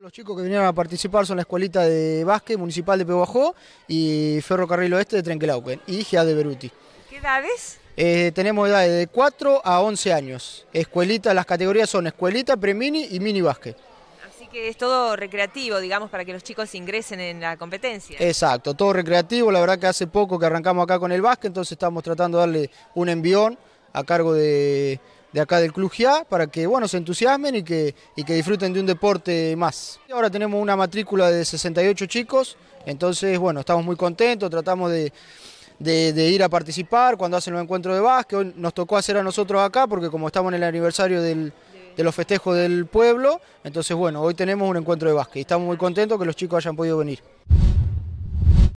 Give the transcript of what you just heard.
Los chicos que vinieron a participar son la escuelita de básquet municipal de Pehuajó y Ferrocarril Oeste de Trenquelauquen y Gia de Beruti. ¿Qué edades? Eh, tenemos edades de 4 a 11 años. Escuelita, las categorías son escuelita, premini y mini básquet. Así que es todo recreativo, digamos, para que los chicos ingresen en la competencia. Exacto, todo recreativo. La verdad que hace poco que arrancamos acá con el básquet, entonces estamos tratando de darle un envión a cargo de de acá del Club para que bueno, se entusiasmen y que, que disfruten de un deporte más. Ahora tenemos una matrícula de 68 chicos, entonces bueno, estamos muy contentos, tratamos de, ir a participar cuando hacen los encuentros de básquet, hoy nos tocó hacer a nosotros acá porque como estamos en el aniversario de los festejos del pueblo, entonces bueno, hoy tenemos un encuentro de básquet y estamos muy contentos que los chicos hayan podido venir.